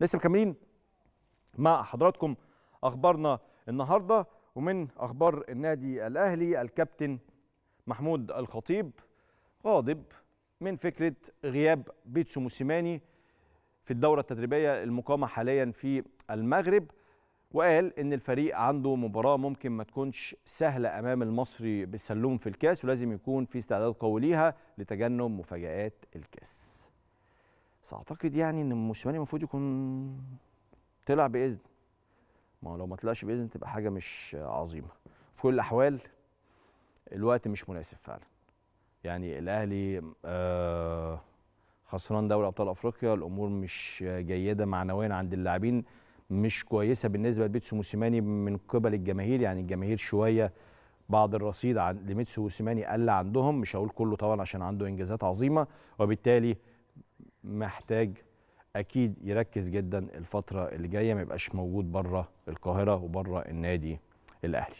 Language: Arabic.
لسه مكملين مع حضراتكم اخبارنا النهارده ومن اخبار النادي الاهلي الكابتن محمود الخطيب غاضب من فكره غياب بيتسو موسيماني في الدوره التدريبيه المقامه حاليا في المغرب وقال ان الفريق عنده مباراه ممكن ما تكونش سهله امام المصري بالسلوم في الكاس ولازم يكون في استعداد قوي ليها لتجنب مفاجات الكاس بس اعتقد يعني ان موسيماني المفروض يكون طلع باذن ما لو ما طلعش باذن تبقى حاجه مش عظيمه في كل الاحوال الوقت مش مناسب فعلا يعني الاهلي آه، خسران دوري ابطال افريقيا الامور مش جيده معنويا عند اللاعبين مش كويسه بالنسبه لبيتسو موسيماني من قبل الجماهير يعني الجماهير شويه بعض الرصيد عن لميتسو موسيماني قل عندهم مش هقول كله طبعا عشان عنده انجازات عظيمه وبالتالي محتاج اكيد يركز جدا الفتره اللي جايه ما يبقاش موجود بره القاهره وبره النادي الاهلي